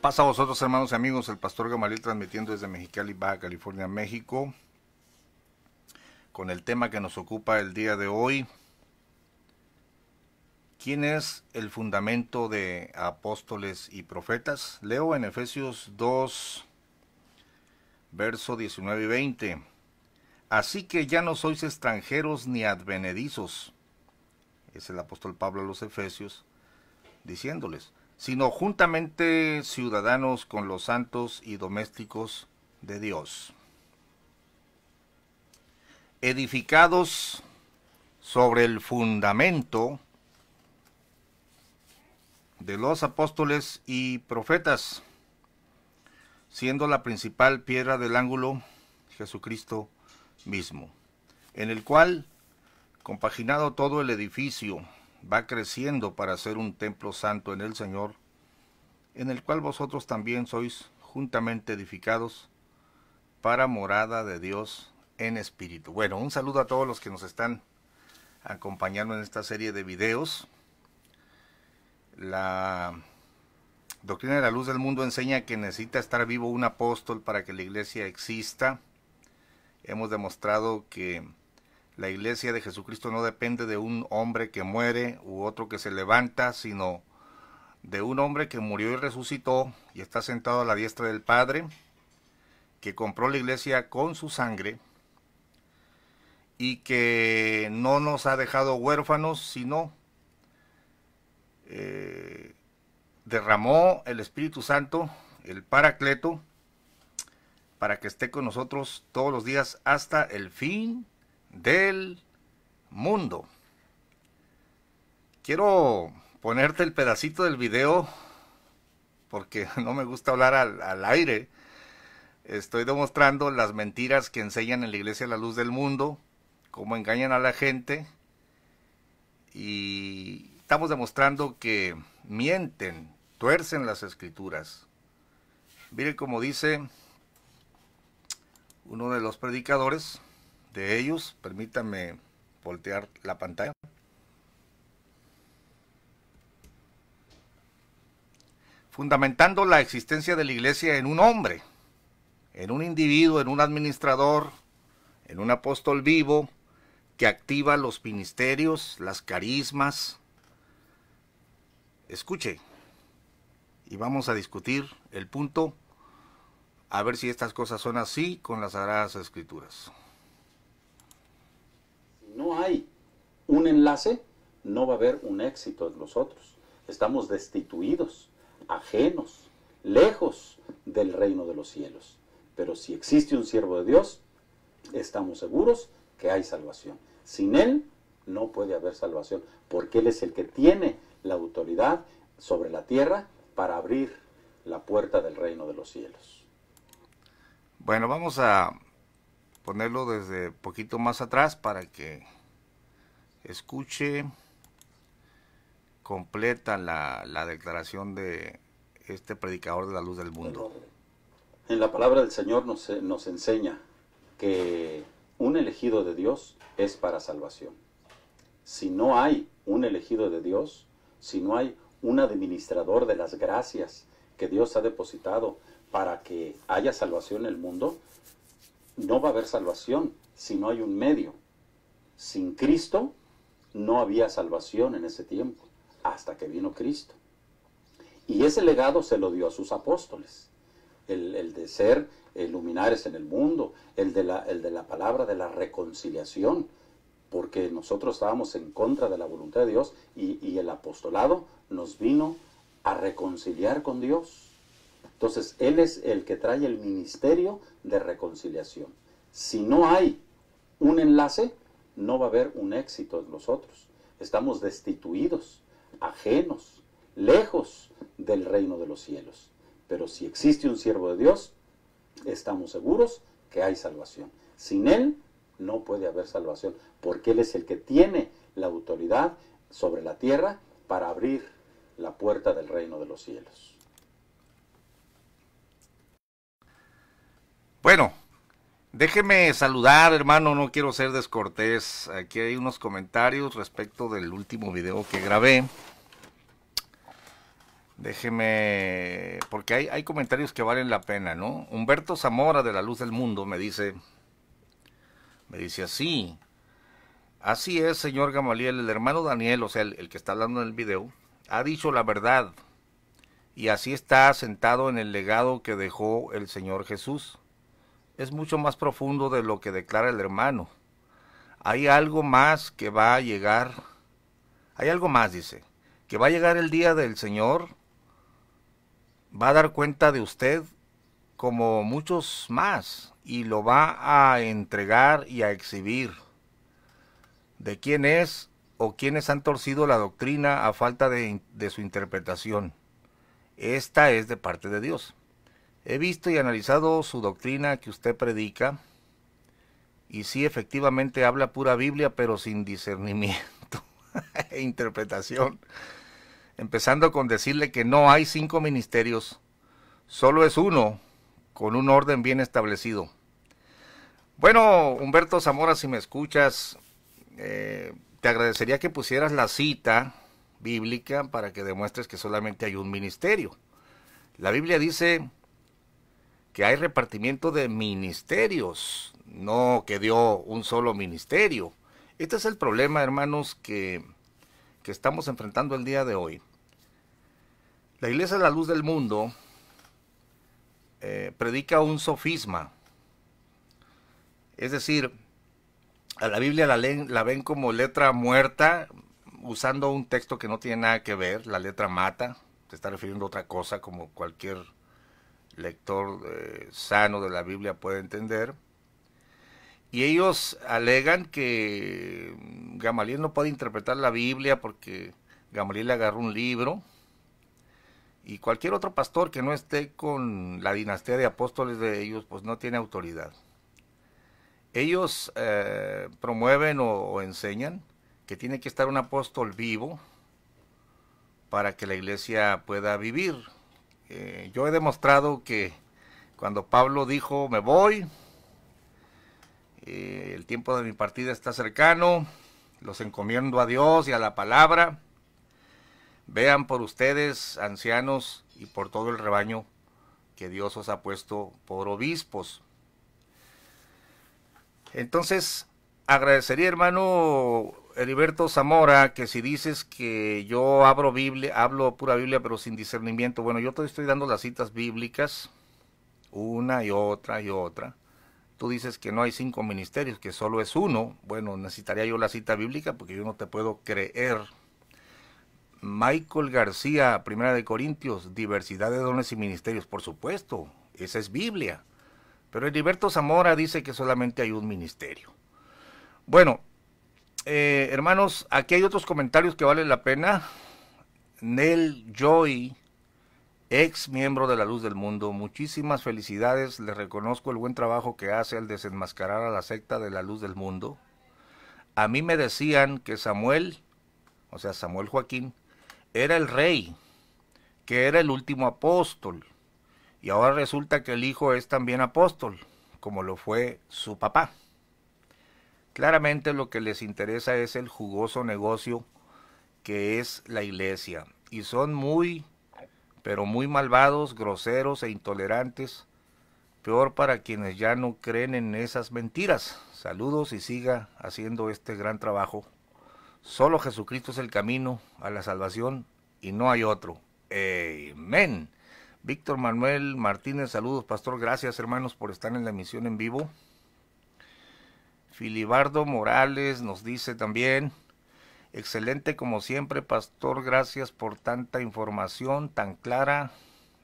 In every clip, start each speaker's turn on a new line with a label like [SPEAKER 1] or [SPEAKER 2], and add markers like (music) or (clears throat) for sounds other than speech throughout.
[SPEAKER 1] Pasa a vosotros, hermanos y amigos, el pastor Gamaliel transmitiendo desde Mexicali, Baja California, México, con el tema que nos ocupa el día de hoy. ¿Quién es el fundamento de apóstoles y profetas? Leo en Efesios 2, verso 19 y 20. Así que ya no sois extranjeros ni advenedizos. Es el apóstol Pablo a los Efesios diciéndoles sino juntamente ciudadanos con los santos y domésticos de Dios, edificados sobre el fundamento de los apóstoles y profetas, siendo la principal piedra del ángulo Jesucristo mismo, en el cual, compaginado todo el edificio, va creciendo para ser un templo santo en el Señor, en el cual vosotros también sois juntamente edificados para morada de Dios en espíritu. Bueno, un saludo a todos los que nos están acompañando en esta serie de videos. La doctrina de la luz del mundo enseña que necesita estar vivo un apóstol para que la iglesia exista. Hemos demostrado que la iglesia de Jesucristo no depende de un hombre que muere u otro que se levanta, sino de un hombre que murió y resucitó y está sentado a la diestra del Padre, que compró la iglesia con su sangre y que no nos ha dejado huérfanos, sino eh, derramó el Espíritu Santo, el Paracleto, para que esté con nosotros todos los días hasta el fin del mundo. Quiero ponerte el pedacito del video porque (laughs) no me gusta hablar al, aire. Estoy demostrando las mentiras que enseñan en la Iglesia la Luz del Mundo, cómo engañan a la gente y estamos demostrando que mienten, tuercen las escrituras. Mire como dice uno de los predicadores, de ellos. Permítame voltear la pantalla. Fundamentando la existencia de la iglesia en un hombre, en un individuo, en un administrador, en un apóstol vivo que activa los ministerios, las carismas. Escuche, y vamos a discutir el punto, a ver si estas cosas son así con las Sagradas Escrituras
[SPEAKER 2] no hay un enlace, no va a haber un éxito en nosotros. Estamos destituidos, ajenos, lejos del reino de los cielos. Pero si existe un siervo de Dios, estamos seguros que hay salvación. Sin Él no puede haber salvación, porque Él es el que tiene la autoridad sobre la tierra para abrir la puerta del reino de los cielos.
[SPEAKER 1] Bueno, vamos a ponerlo desde poquito más atrás para que escuche completa la, declaración de este predicador de la luz del mundo.
[SPEAKER 2] En la palabra del Señor nos enseña que un elegido de Dios es para salvación. Si no hay un elegido de Dios, si no hay un administrador de las gracias que Dios ha depositado para que haya salvación en el mundo, no va a haber salvación si no hay un medio. Sin Cristo no había salvación en ese tiempo, hasta que vino Cristo. Y ese legado se lo dio a sus apóstoles, el, de ser luminares en el mundo, el de, la, el de la palabra de la reconciliación, porque nosotros estábamos en contra de la voluntad de Dios y el apostolado nos vino a reconciliar con Dios. Entonces, Él es el que trae el ministerio de reconciliación. Si no hay un enlace, no va a haber un éxito en nosotros. Estamos destituidos, ajenos, lejos del reino de los cielos. Pero si existe un siervo de Dios, estamos seguros que hay salvación. Sin Él no puede haber salvación, porque Él es el que tiene la autoridad sobre la tierra para abrir la puerta del reino de los cielos.
[SPEAKER 1] Bueno, déjeme saludar, hermano, no quiero ser descortés. Aquí hay unos comentarios respecto del último video que grabé. Déjeme, porque hay, comentarios que valen la pena, ¿no? Humberto Zamora de La Luz del Mundo me dice, me dice así, así es, señor Gamaliel, el hermano Daniel, o sea, el, el que está hablando en el video, ha dicho la verdad y así está sentado en el legado que dejó el Señor Jesús es mucho más profundo de lo que declara el hermano. Hay algo más que va a llegar, hay algo más, dice, que va a llegar el día del Señor, va a dar cuenta de usted como muchos más y lo va a entregar y a exhibir de quién es o quienes han torcido la doctrina a falta de, de, su interpretación. Esta es de parte de Dios. He visto y analizado su doctrina que usted predica y sí, efectivamente habla pura Biblia, pero sin discernimiento (laughs) e interpretación. Empezando con decirle que no hay cinco ministerios, solo es uno, con un orden bien establecido. Bueno, Humberto Zamora, si me escuchas, eh, te agradecería que pusieras la cita bíblica para que demuestres que solamente hay un ministerio. La Biblia dice que hay repartimiento de ministerios, no que dio un solo ministerio. Este es el problema, hermanos, que, estamos enfrentando el día de hoy. La Iglesia de la Luz del Mundo eh, predica un sofisma. Es decir, a la Biblia la, la ven como letra muerta, usando un texto que no tiene nada que ver, la letra mata, se está refiriendo a otra cosa como cualquier lector eh, sano de la Biblia puede entender. Y ellos alegan que Gamaliel no puede interpretar la Biblia porque Gamaliel agarró un libro y cualquier otro pastor que no esté con la dinastía de apóstoles de ellos, pues no tiene autoridad. Ellos eh, promueven o enseñan que tiene que estar un apóstol vivo para que la iglesia pueda vivir. Eh, yo he demostrado que cuando Pablo dijo me voy, eh, el tiempo de mi partida está cercano, los encomiendo a Dios y a la palabra, vean por ustedes, ancianos, y por todo el rebaño que Dios os ha puesto por obispos. Entonces, agradecería, hermano Heriberto Zamora, que si dices que yo abro Biblia, hablo pura Biblia, pero sin discernimiento, bueno, yo te estoy dando las citas bíblicas, una y otra y otra. Tú dices que no hay cinco ministerios, que solo es uno. Bueno, necesitaría yo la cita bíblica porque yo no te puedo creer. Michael García, Primera de Corintios, diversidad de dones y ministerios, por supuesto, esa es Biblia. Pero Heriberto Zamora dice que solamente hay un ministerio. Bueno, eh, hermanos, aquí hay otros comentarios que valen la pena. Nel Joy, ex miembro de la Luz del Mundo, muchísimas felicidades. Le reconozco el buen trabajo que hace al desenmascarar a la secta de la Luz del Mundo. A mí me decían que Samuel, o sea, Samuel Joaquín, era el rey, que era el último apóstol. Y ahora resulta que el hijo es también apóstol, como lo fue su papá. Claramente lo que les interesa es el jugoso negocio que es la iglesia. Y son muy, pero muy malvados, groseros e intolerantes. Peor para quienes ya no creen en esas mentiras. Saludos y siga haciendo este gran trabajo. Solo Jesucristo es el camino a la salvación y no hay otro. Amén. Víctor Manuel Martínez, saludos, pastor. Gracias, hermanos, por estar en la emisión en vivo. Filibardo Morales nos dice también, excelente como siempre, pastor, gracias por tanta información tan clara.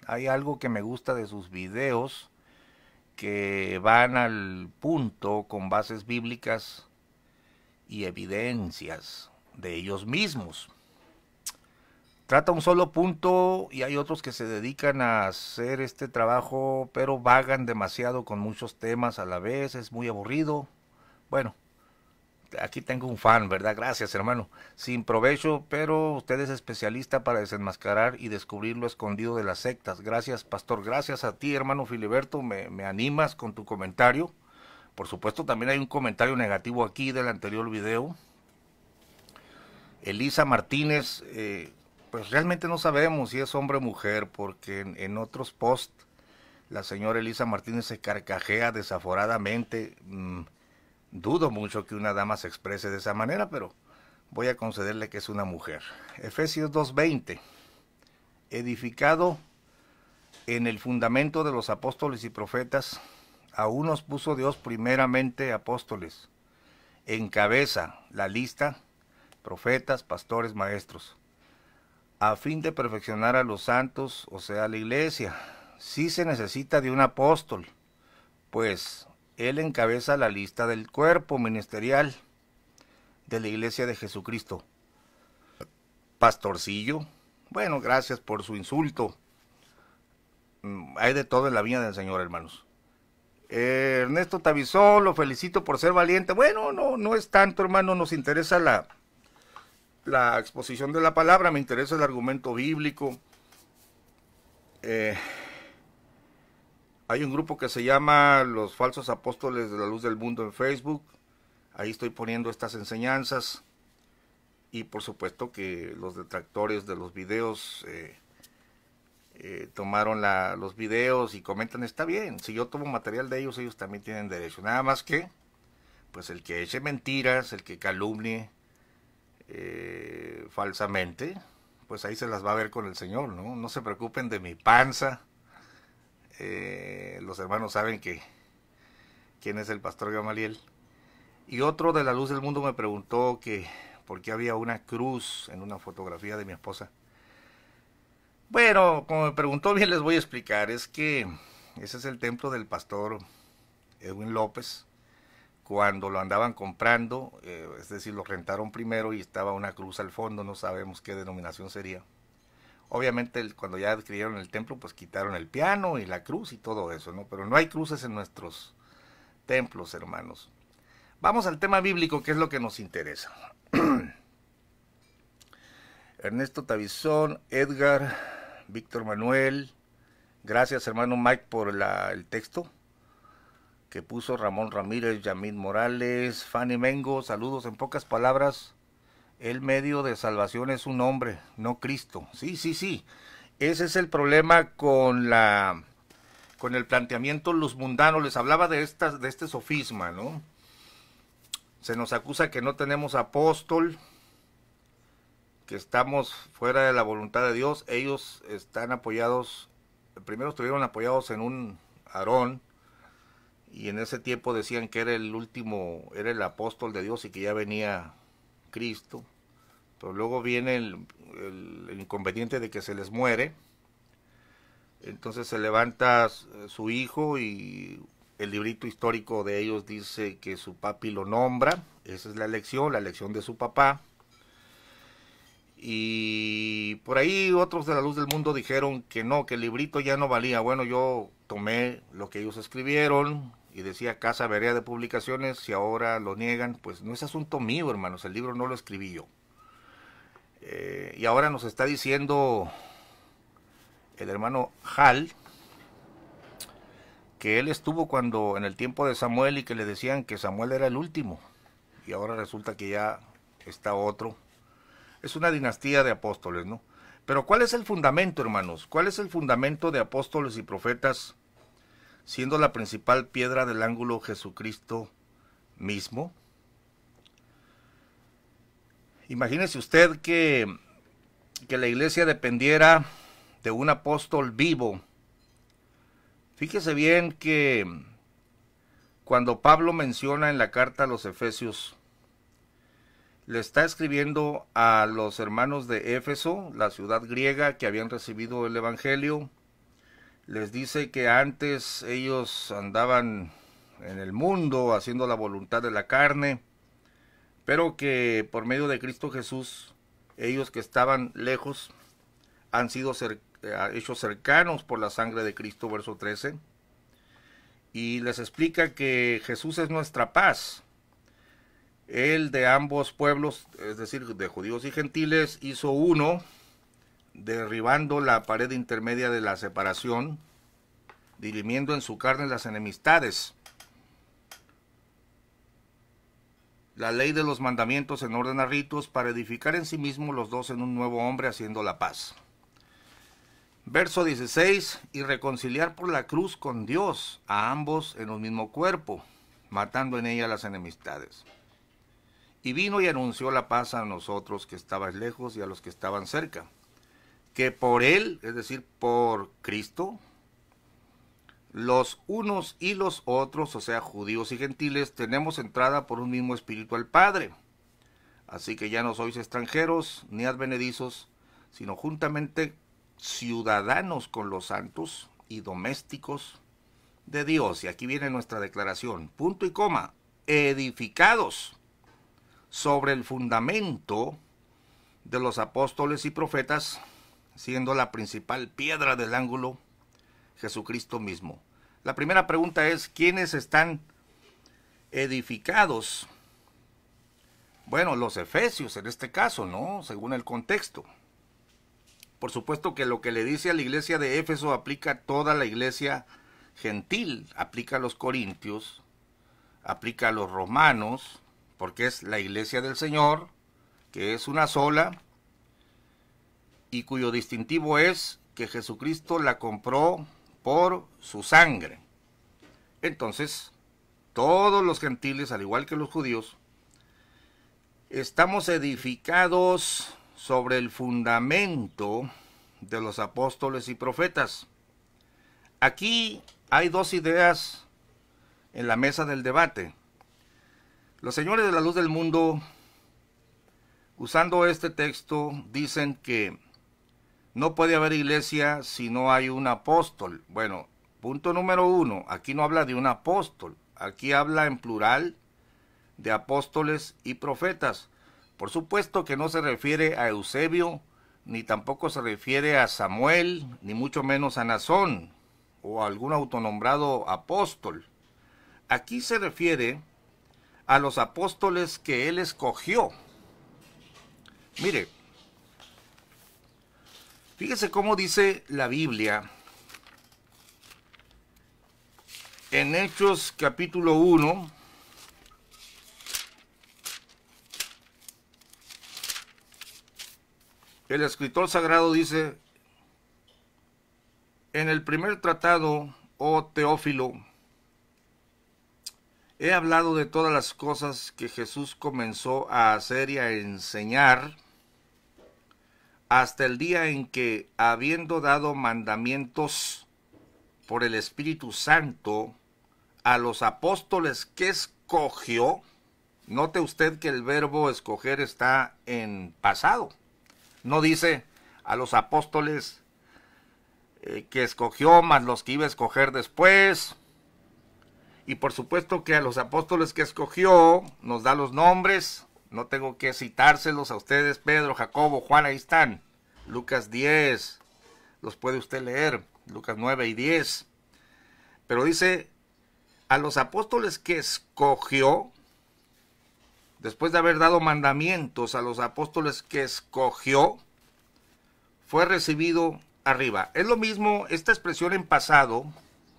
[SPEAKER 1] Hay algo que me gusta de sus videos que van al punto con bases bíblicas y evidencias de ellos mismos. Trata un solo punto y hay otros que se dedican a hacer este trabajo, pero vagan demasiado con muchos temas a la vez, es muy aburrido. Bueno, aquí tengo un fan, ¿verdad? Gracias, hermano. Sin provecho, pero usted es especialista para desenmascarar y descubrir lo escondido de las sectas. Gracias, pastor. Gracias a ti, hermano Filiberto. Me, animas con tu comentario. Por supuesto, también hay un comentario negativo aquí del anterior video. Elisa Martínez, eh, pues realmente no sabemos si es hombre o mujer, porque en, otros posts la señora Elisa Martínez se carcajea desaforadamente. Mm, Dudo mucho que una dama se exprese de esa manera, pero voy a concederle que es una mujer. Efesios 2.20, edificado en el fundamento de los apóstoles y profetas, a unos puso Dios primeramente apóstoles, en cabeza la lista, profetas, pastores, maestros, a fin de perfeccionar a los santos, o sea, la iglesia. Si se necesita de un apóstol, pues él encabeza la lista del cuerpo ministerial de la Iglesia de Jesucristo. Pastorcillo, bueno, gracias por su insulto. Mm, hay de todo en la vida del Señor, hermanos. Ernesto tavisó lo felicito por ser valiente. Bueno, no, no es tanto, hermano, nos interesa la, la exposición de la palabra, me interesa el argumento bíblico. Eh, hay un grupo que se llama Los Falsos Apóstoles de la Luz del Mundo en Facebook. Ahí estoy poniendo estas enseñanzas. Y por supuesto que los detractores de los videos eh, eh, tomaron la, los videos y comentan, está bien, si yo tomo material de ellos, ellos también tienen derecho. Nada más que, pues el que eche mentiras, el que calumnie eh, falsamente, pues ahí se las va a ver con el Señor, ¿no? No se preocupen de mi panza. Eh, los hermanos saben que quién es el pastor Gamaliel. Y otro de la luz del mundo me preguntó que por qué había una cruz en una fotografía de mi esposa. Bueno, como me preguntó (laughs) bien, les voy a explicar. Es que ese es el templo del pastor Edwin López. Cuando lo andaban comprando, eh, es decir, lo rentaron primero y estaba una cruz al fondo, no sabemos qué denominación sería. Obviamente cuando ya adquirieron el templo, pues quitaron el piano y la cruz y todo eso, ¿no? Pero no hay cruces en nuestros templos, hermanos. Vamos al tema bíblico, que es lo que nos interesa. (clears throat) Ernesto Tavizón, Edgar, Víctor Manuel, gracias hermano Mike por el texto que puso Ramón Ramírez, Yamil Morales, Fanny Mengo, saludos en pocas palabras. El medio de salvación es un hombre, no Cristo. Sí, sí, sí. Ese es el problema con la con el planteamiento los mundanos. Les hablaba de de este sofisma, ¿no? Se nos acusa que no tenemos apóstol, que estamos fuera de la voluntad de Dios. Ellos están apoyados, primero estuvieron apoyados en un Aarón, y en ese tiempo decían que era el último, era el apóstol de Dios y que ya venía Cristo, pero luego viene el, inconveniente de que se les muere. Entonces se levanta su hijo y el librito histórico de ellos dice que su papi lo nombra. Esa es la elección, la elección de su papá. Y por ahí otros de la luz del mundo dijeron que no, que el librito ya no valía. Bueno, yo tomé lo que ellos escribieron, y decía Casa Vereda de Publicaciones, si ahora lo niegan, pues no es asunto mío, hermanos, el libro no lo escribí yo. Eh, y ahora nos está diciendo el hermano Hal, que él estuvo cuando en el tiempo de Samuel y que le decían que Samuel era el último. Y ahora resulta que ya está otro. Es una dinastía de apóstoles, ¿no? Pero ¿cuál es el fundamento, hermanos? ¿Cuál es el fundamento de apóstoles y profetas? siendo la principal piedra del ángulo Jesucristo mismo. Imagínese usted que, que la iglesia dependiera de un apóstol vivo. Fíjese bien que cuando Pablo menciona en la carta a los Efesios, le está escribiendo a los hermanos de Éfeso, la ciudad griega que habían recibido el Evangelio, les dice que antes ellos andaban en el mundo haciendo la voluntad de la carne, pero que por medio de Cristo Jesús, ellos que estaban lejos han sido eh, hechos cercanos por la sangre de Cristo, verso 13. Y les explica que Jesús es nuestra paz. Él de ambos pueblos, es decir, de judíos y gentiles, hizo uno derribando la pared intermedia de la separación, dirimiendo en su carne las enemistades. La ley de los mandamientos en orden a ritos para edificar en sí mismo los dos en un nuevo hombre haciendo la paz. Verso 16, y reconciliar por la cruz con Dios a ambos en un mismo cuerpo, matando en ella las enemistades. Y vino y anunció la paz a nosotros que estabas lejos y a los que estaban cerca que por Él, es decir, por Cristo, los unos y los otros, o sea, judíos y gentiles, tenemos entrada por un mismo espíritu al Padre. Así que ya no sois extranjeros ni advenedizos, sino juntamente ciudadanos con los santos y domésticos de Dios. Y aquí viene nuestra declaración, punto y coma, edificados sobre el fundamento de los apóstoles y profetas siendo la principal piedra del ángulo Jesucristo mismo. La primera pregunta es, ¿quiénes están edificados? Bueno, los efesios en este caso, ¿no? Según el contexto. Por supuesto que lo que le dice a la iglesia de Éfeso aplica a toda la iglesia gentil, aplica a los corintios, aplica a los romanos, porque es la iglesia del Señor, que es una sola, y cuyo distintivo es que Jesucristo la compró por su sangre. Entonces, todos los gentiles, al igual que los judíos, estamos edificados sobre el fundamento de los apóstoles y profetas. Aquí hay dos ideas en la mesa del debate. Los señores de la luz del mundo, usando este texto, dicen que no puede haber iglesia si no hay un apóstol. Bueno, punto número uno, aquí no habla de un apóstol, aquí habla en plural de apóstoles y profetas. Por supuesto que no se refiere a Eusebio, ni tampoco se refiere a Samuel, ni mucho menos a Nazón o algún autonombrado apóstol. Aquí se refiere a los apóstoles que él escogió. Mire, Fíjese cómo dice la Biblia en Hechos capítulo 1. El escritor sagrado dice, en el primer tratado, o oh Teófilo, he hablado de todas las cosas que Jesús comenzó a hacer y a enseñar hasta el día en que, habiendo dado mandamientos por el Espíritu Santo a los apóstoles que escogió, note usted que el verbo escoger está en pasado, no dice a los apóstoles eh, que escogió más los que iba a escoger después, y por supuesto que a los apóstoles que escogió nos da los nombres, no tengo que citárselos a ustedes, Pedro, Jacobo, Juan, ahí están. Lucas 10, los puede usted leer, Lucas 9 y 10. Pero dice, a los apóstoles que escogió, después de haber dado mandamientos a los apóstoles que escogió, fue recibido arriba. Es lo mismo, esta expresión en pasado,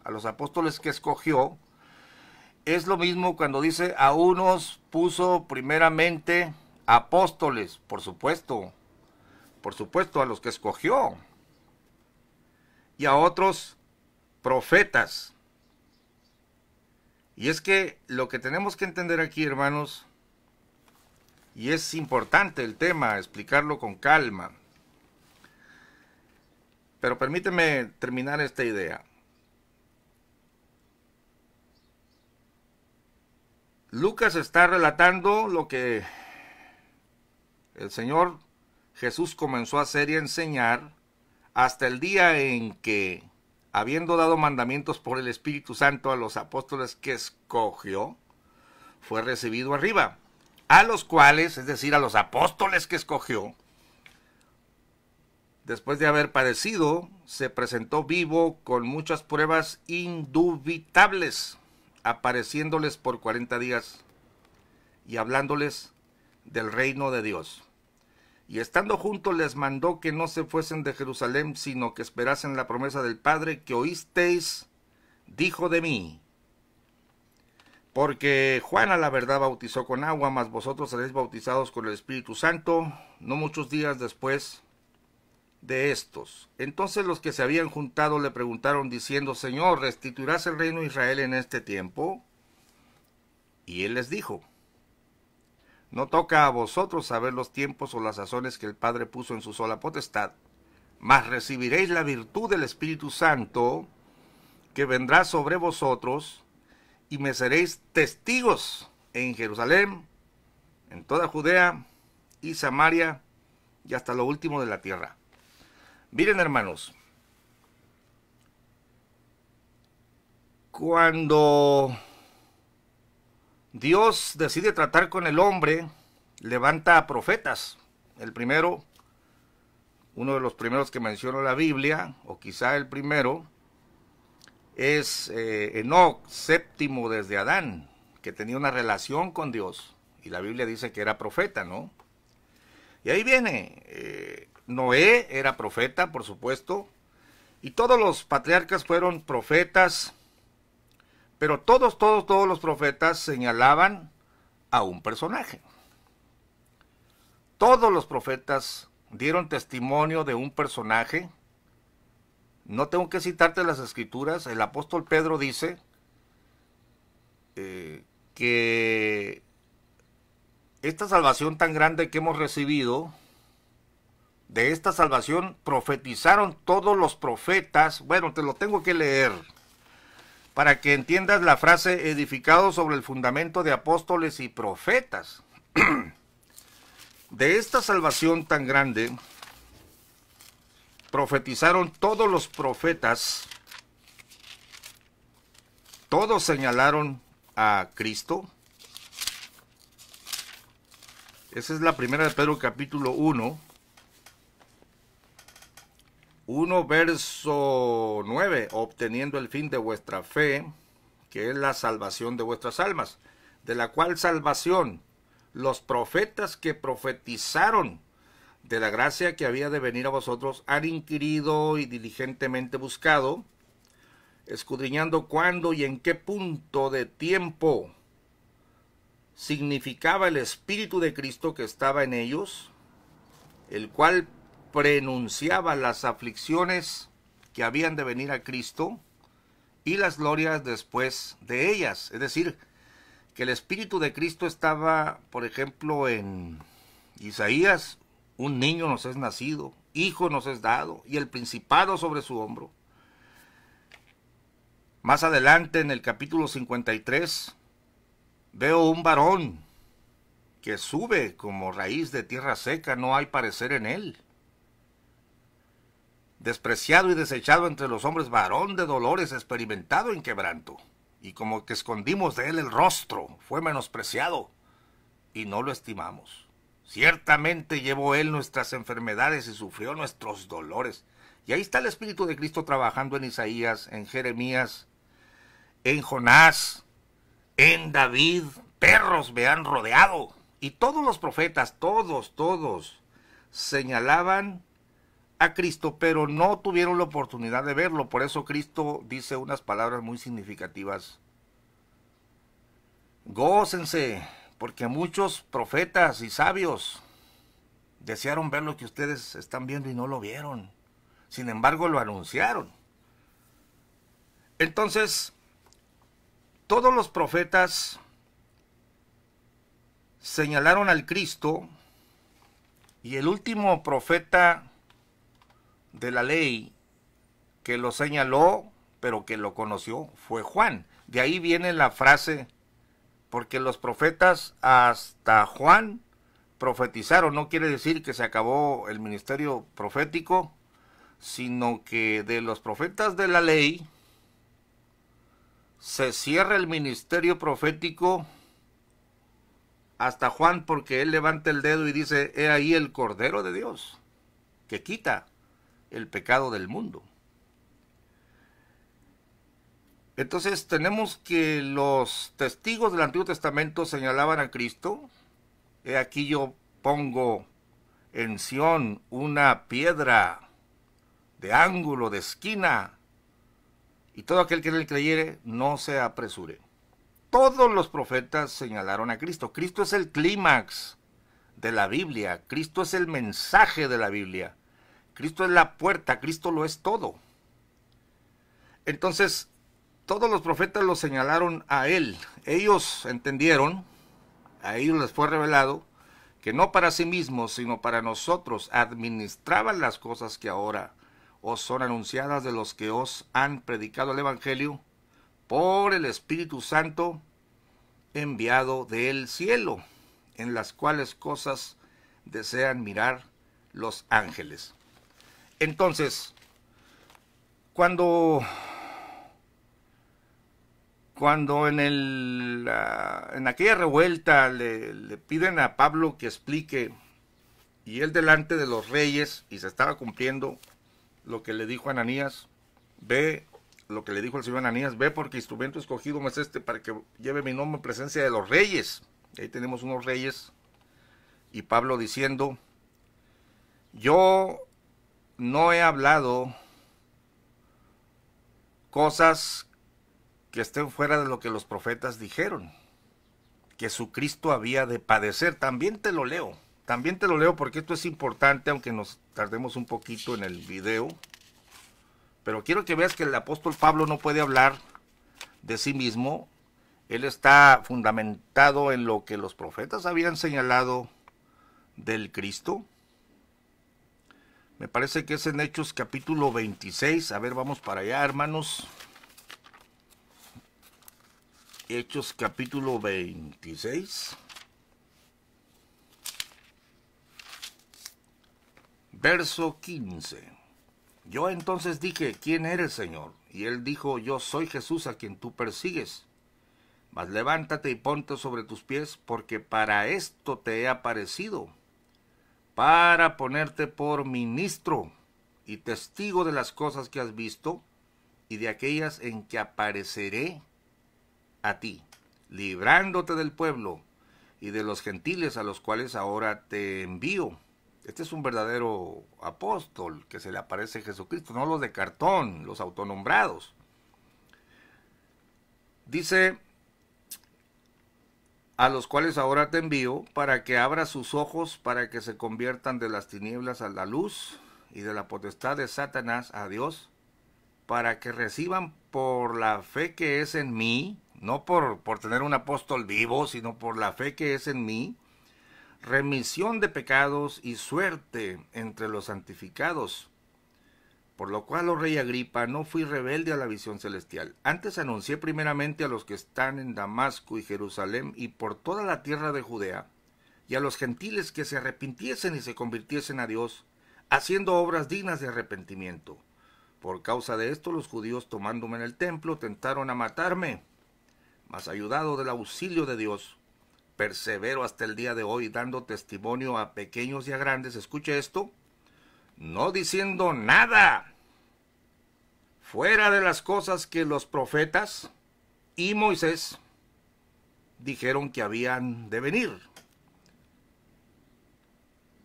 [SPEAKER 1] a los apóstoles que escogió, es lo mismo cuando dice a unos puso primeramente apóstoles, por supuesto, por supuesto a los que escogió, y a otros profetas. Y es que lo que tenemos que entender aquí, hermanos, y es importante el tema, explicarlo con calma, pero permíteme terminar esta idea. Lucas está relatando lo que el Señor Jesús comenzó a hacer y a enseñar hasta el día en que, habiendo dado mandamientos por el Espíritu Santo a los apóstoles que escogió, fue recibido arriba, a los cuales, es decir, a los apóstoles que escogió, después de haber padecido, se presentó vivo con muchas pruebas indubitables apareciéndoles por 40 días y hablándoles del reino de Dios. Y estando juntos les mandó que no se fuesen de Jerusalén, sino que esperasen la promesa del Padre que oísteis, dijo de mí. Porque Juan a la verdad bautizó con agua, mas vosotros seréis bautizados con el Espíritu Santo, no muchos días después de estos. Entonces los que se habían juntado le preguntaron diciendo, Señor, ¿restituirás el reino de Israel en este tiempo? Y él les dijo, No toca a vosotros saber los tiempos o las sazones que el Padre puso en su sola potestad, mas recibiréis la virtud del Espíritu Santo que vendrá sobre vosotros y me seréis testigos en Jerusalén, en toda Judea y Samaria y hasta lo último de la tierra. Miren hermanos, cuando Dios decide tratar con el hombre, levanta a profetas. El primero, uno de los primeros que menciona la Biblia, o quizá el primero, es eh, Enoch, séptimo desde Adán, que tenía una relación con Dios. Y la Biblia dice que era profeta, ¿no? Y ahí viene eh, Noé era profeta, por supuesto, y todos los patriarcas fueron profetas, pero todos, todos, todos los profetas señalaban a un personaje. Todos los profetas dieron testimonio de un personaje. No tengo que citarte las escrituras. El apóstol Pedro dice eh, que esta salvación tan grande que hemos recibido, de esta salvación profetizaron todos los profetas. Bueno, te lo tengo que leer para que entiendas la frase edificado sobre el fundamento de apóstoles y profetas. (clears throat) de esta salvación tan grande, profetizaron todos los profetas, todos señalaron a Cristo. Esa es la primera de Pedro capítulo 1, 1, verso 9, obteniendo el fin de vuestra fe, que es la salvación de vuestras almas, de la cual salvación los profetas que profetizaron de la gracia que había de venir a vosotros han inquirido y diligentemente buscado, escudriñando cuándo y en qué punto de tiempo significaba el Espíritu de Cristo que estaba en ellos, el cual prenunciaba las aflicciones que habían de venir a Cristo y las glorias después de ellas. Es decir, que el Espíritu de Cristo estaba, por ejemplo, en Isaías, un niño nos es nacido, hijo nos es dado, y el principado sobre su hombro. Más adelante, en el capítulo 53, veo un varón que sube como raíz de tierra seca, no hay parecer en él despreciado y desechado entre los hombres, varón de dolores, experimentado en quebranto. Y como que escondimos de él el rostro, fue menospreciado y no lo estimamos. Ciertamente llevó él nuestras enfermedades y sufrió nuestros dolores. Y ahí está el Espíritu de Cristo trabajando en Isaías, en Jeremías, en Jonás, en David. Perros me han rodeado. Y todos los profetas, todos, todos, señalaban a Cristo, pero no tuvieron la oportunidad de verlo. Por eso Cristo dice unas palabras muy significativas. Gócense, porque muchos profetas y sabios desearon ver lo que ustedes están viendo y no lo vieron. Sin embargo, lo anunciaron. Entonces, todos los profetas señalaron al Cristo y el último profeta de la ley que lo señaló, pero que lo conoció, fue Juan. De ahí viene la frase, porque los profetas hasta Juan profetizaron, no quiere decir que se acabó el ministerio profético, sino que de los profetas de la ley se cierra el ministerio profético hasta Juan porque él levanta el dedo y dice, he ahí el Cordero de Dios, que quita el pecado del mundo. Entonces tenemos que los testigos del Antiguo Testamento señalaban a Cristo. He aquí yo pongo en Sión una piedra de ángulo, de esquina, y todo aquel que él creyere no se apresure. Todos los profetas señalaron a Cristo. Cristo es el clímax de la Biblia. Cristo es el mensaje de la Biblia. Cristo es la puerta, Cristo lo es todo. Entonces, todos los profetas lo señalaron a él. Ellos entendieron, a ellos les fue revelado, que no para sí mismos, sino para nosotros administraban las cosas que ahora os son anunciadas de los que os han predicado el Evangelio por el Espíritu Santo enviado del cielo, en las cuales cosas desean mirar los ángeles. Entonces, cuando, cuando en, el, en aquella revuelta le, piden a Pablo que explique, y él delante de los reyes, y se estaba cumpliendo lo que le dijo Ananías, ve lo que le dijo el señor Ananías, ve porque instrumento escogido me es este para que lleve mi nombre en presencia de los reyes. Ahí tenemos unos reyes y Pablo diciendo, yo no he hablado cosas que estén fuera de lo que los profetas dijeron, que su Cristo había de padecer. También te lo leo, también te lo leo porque esto es importante, aunque nos tardemos un poquito en el video. Pero quiero que veas que el apóstol Pablo no puede hablar de sí mismo. Él está fundamentado en lo que los profetas habían señalado del Cristo. Me parece que es en Hechos capítulo 26. A ver, vamos para allá, hermanos. Hechos capítulo 26. Verso 15. Yo entonces dije, ¿quién eres, Señor? Y él dijo, yo soy Jesús a quien tú persigues. Mas levántate y ponte sobre tus pies, porque para esto te he aparecido, para ponerte por ministro y testigo de las cosas que has visto y de aquellas en que apareceré a ti, librándote del pueblo y de los gentiles a los cuales ahora te envío. Este es un verdadero apóstol que se le aparece Jesucristo, no los de cartón, los autonombrados. Dice a los cuales ahora te envío, para que abra sus ojos, para que se conviertan de las tinieblas a la luz y de la potestad de Satanás a Dios, para que reciban por la fe que es en mí, no por, por tener un apóstol vivo, sino por la fe que es en mí, remisión de pecados y suerte entre los santificados por lo cual, oh rey Agripa, no fui rebelde a la visión celestial. Antes anuncié primeramente a los que están en Damasco y Jerusalén y por toda la tierra de Judea, y a los gentiles que se arrepintiesen y se convirtiesen a Dios, haciendo obras dignas de arrepentimiento. Por causa de esto los judíos tomándome en el templo tentaron a matarme, mas ayudado del auxilio de Dios, persevero hasta el día de hoy dando testimonio a pequeños y a grandes, escuche esto, no diciendo nada fuera de las cosas que los profetas y Moisés dijeron que habían de venir,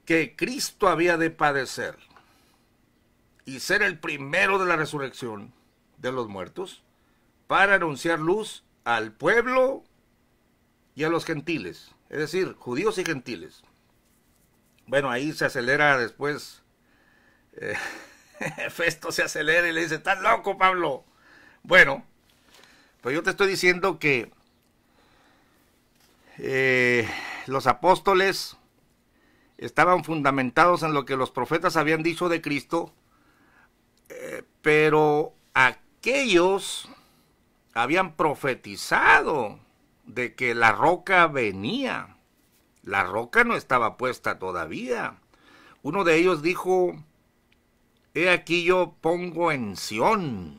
[SPEAKER 1] que Cristo había de padecer y ser el primero de la resurrección de los muertos para anunciar luz al pueblo y a los gentiles, es decir, judíos y gentiles. Bueno, ahí se acelera después eh, (laughs) Festo se acelera y le dice, estás loco, Pablo. Bueno, pues yo te estoy diciendo que eh, los apóstoles estaban fundamentados en lo que los profetas habían dicho de Cristo, eh, pero aquellos habían profetizado de que la roca venía. La roca no estaba puesta todavía. Uno de ellos dijo, He aquí yo pongo en Sión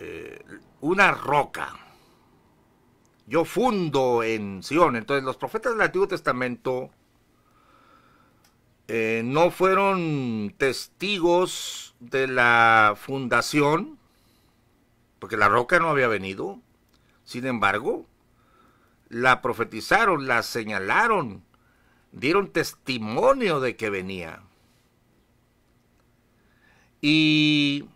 [SPEAKER 1] eh, una roca. Yo fundo en Sión. Entonces los profetas del Antiguo Testamento eh, no fueron testigos de la fundación, porque la roca no había venido. Sin embargo, la profetizaron, la señalaron dieron testimonio de que venía. Y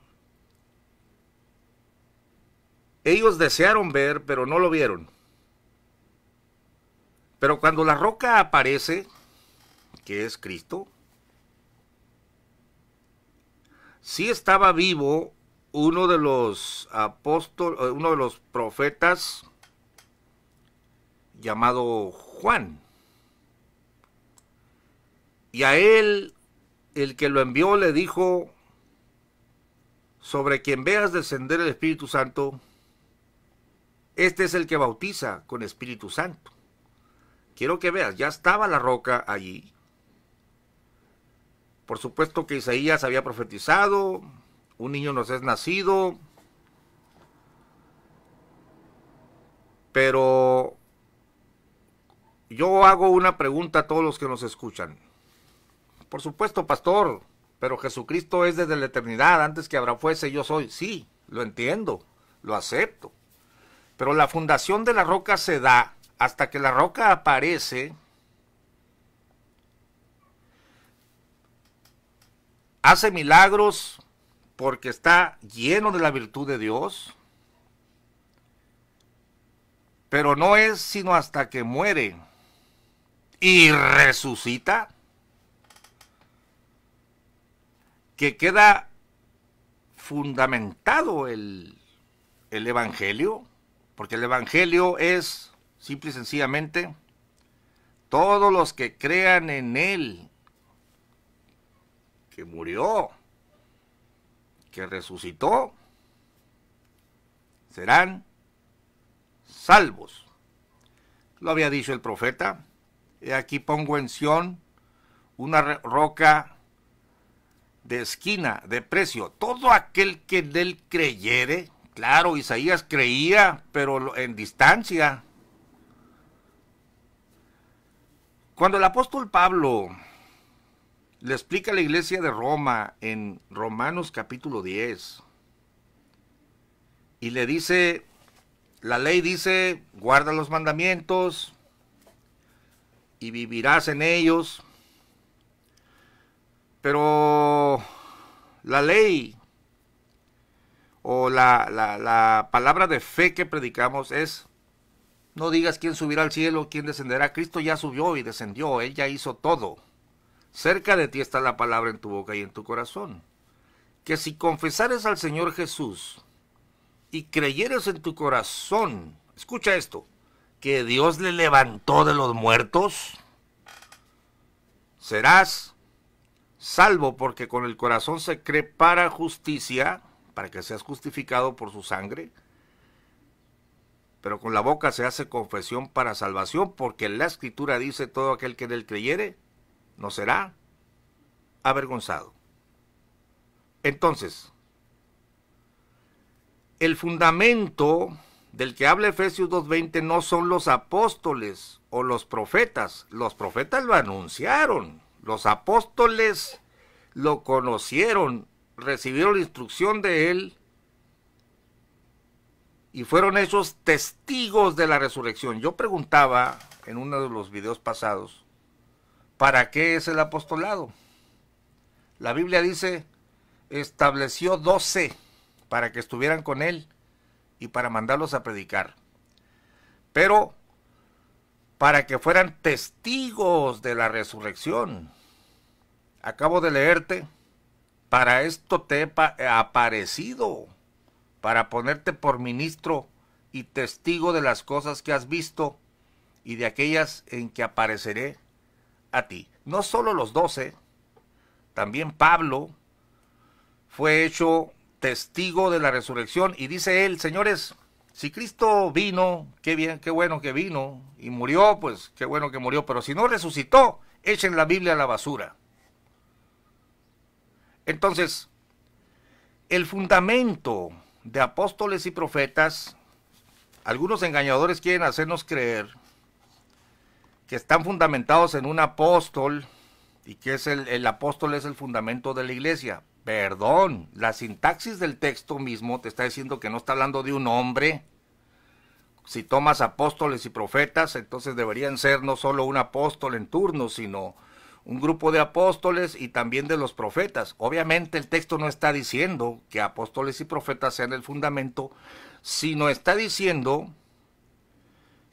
[SPEAKER 1] ellos desearon ver, pero no lo vieron. Pero cuando la roca aparece, que es Cristo, sí estaba vivo uno de los apóstoles, eh, uno de los profetas llamado Juan. Y a él, el que lo envió le dijo, sobre quien veas descender el Espíritu Santo, este es el que bautiza con Espíritu Santo. Quiero que veas, ya estaba la roca allí. Por supuesto que Isaías había profetizado, un niño nos es nacido, pero yo hago una pregunta a todos los que nos escuchan. Por supuesto, pastor, pero Jesucristo es desde la eternidad, antes que Abraham fuese yo soy. Sí, lo entiendo, lo acepto. Pero la fundación de la roca se da hasta que la roca aparece. Hace milagros porque está lleno de la virtud de Dios. Pero no es sino hasta que muere y resucita que queda fundamentado el, Evangelio, porque el Evangelio es, simple y sencillamente, todos los que crean en Él, que murió, que resucitó, serán salvos. Lo había dicho el profeta, y aquí pongo en Sion una roca de esquina, de precio. Todo aquel que en él creyere, claro, Isaías creía, pero en distancia. Cuando el apóstol Pablo le explica a la iglesia de Roma en Romanos capítulo 10 y le dice, la ley dice, guarda los mandamientos y vivirás en ellos. Pero la ley o la, palabra de fe que predicamos es, no digas quién subirá al cielo, quién descenderá. Cristo ya subió y descendió, Él ya hizo todo. Cerca de ti está la palabra en tu boca y en tu corazón. Que si confesares al Señor Jesús y creyeres en tu corazón, escucha esto, que Dios le levantó de los muertos, serás salvo porque con el corazón se cree para justicia, para que seas justificado por su sangre, pero con la boca se hace confesión para salvación, porque la escritura dice todo aquel que en él creyere, no será avergonzado. Entonces, el fundamento del que habla Efesios 2.20 no son los apóstoles o los profetas. Los profetas lo anunciaron. Los apóstoles lo conocieron, recibieron la instrucción de él y fueron hechos testigos de la resurrección. Yo preguntaba en uno de los videos pasados, ¿para qué es el apostolado? La Biblia dice, estableció doce para que estuvieran con él y para mandarlos a predicar. Pero para que fueran testigos de la resurrección. Acabo de leerte, para esto te he eh, aparecido, para ponerte por ministro y testigo de las cosas que has visto y de aquellas en que apareceré a ti. No solo los doce, también Pablo fue hecho testigo de la resurrección y dice él, señores, si Cristo vino, qué bien, qué bueno que vino, y murió, pues qué bueno que murió, pero si no resucitó, echen la Biblia a la basura. Entonces, el fundamento de apóstoles y profetas, algunos engañadores quieren hacernos creer que están fundamentados en un apóstol y que es el, el apóstol es el fundamento de la iglesia, Perdón, la sintaxis del texto mismo te está diciendo que no está hablando de un hombre. Si tomas apóstoles y profetas, entonces deberían ser no solo un apóstol en turno, sino un grupo de apóstoles y también de los profetas. Obviamente el texto no está diciendo que apóstoles y profetas sean el fundamento, sino está diciendo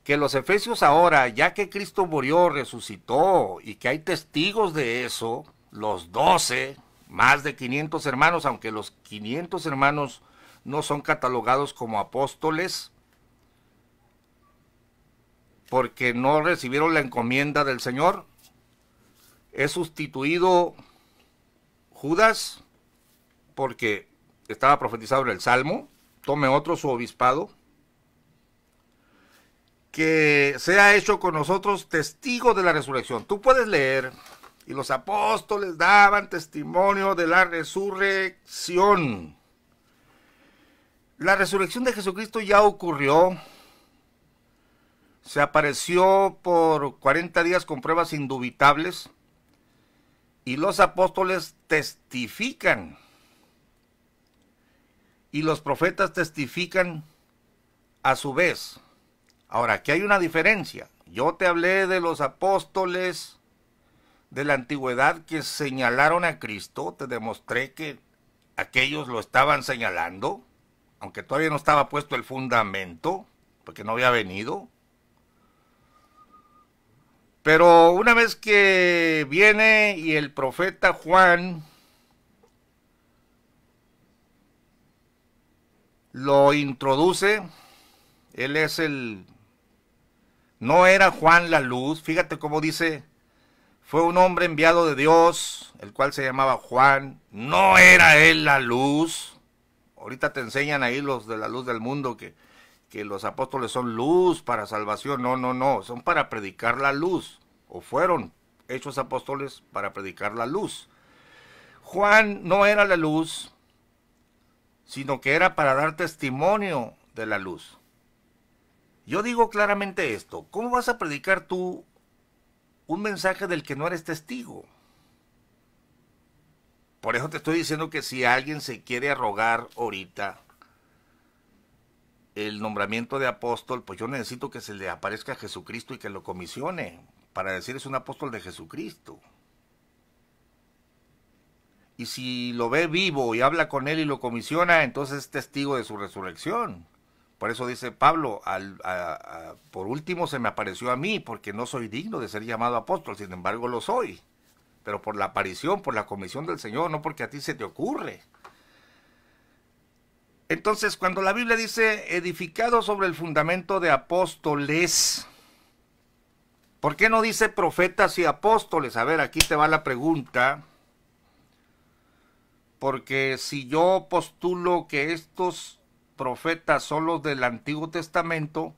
[SPEAKER 1] que los efesios ahora, ya que Cristo murió, resucitó y que hay testigos de eso, los doce, más de 500 hermanos, aunque los 500 hermanos no son catalogados como apóstoles, porque no recibieron la encomienda del Señor, He sustituido Judas, porque estaba profetizado en el Salmo, tome otro su obispado, que sea hecho con nosotros testigo de la resurrección. Tú puedes leer y los apóstoles daban testimonio de la resurrección. La resurrección de Jesucristo ya ocurrió. Se apareció por 40 días con pruebas indubitables y los apóstoles testifican y los profetas testifican a su vez. Ahora, aquí hay una diferencia. Yo te hablé de los apóstoles de la antigüedad que señalaron a Cristo, te demostré que aquellos lo estaban señalando, aunque todavía no estaba puesto el fundamento, porque no había venido. Pero una vez que viene y el profeta Juan lo introduce, él es el... No era Juan la luz, fíjate cómo dice fue un hombre enviado de Dios, el cual se llamaba Juan. No era él la luz. Ahorita te enseñan ahí los de la luz del mundo que, que los apóstoles son luz para salvación. No, no, no. Son para predicar la luz. O fueron hechos apóstoles para predicar la luz. Juan no era la luz, sino que era para dar testimonio de la luz. Yo digo claramente esto, ¿cómo vas a predicar tú un mensaje del que no eres testigo. Por eso te estoy diciendo que si alguien se quiere arrogar ahorita el nombramiento de apóstol, pues yo necesito que se le aparezca Jesucristo y que lo comisione para decir es un apóstol de Jesucristo. Y si lo ve vivo y habla con él y lo comisiona, entonces es testigo de su resurrección. Por eso dice Pablo, por último se me apareció a mí, porque no soy digno de ser llamado apóstol, sin embargo lo soy. Pero por la aparición, por la comisión del Señor, no porque a ti se te ocurre. Entonces, cuando la Biblia dice edificado sobre el fundamento de apóstoles, ¿por qué no dice profetas y apóstoles? A ver, aquí te va la pregunta. Porque si yo postulo que estos profetas son del Antiguo Testamento,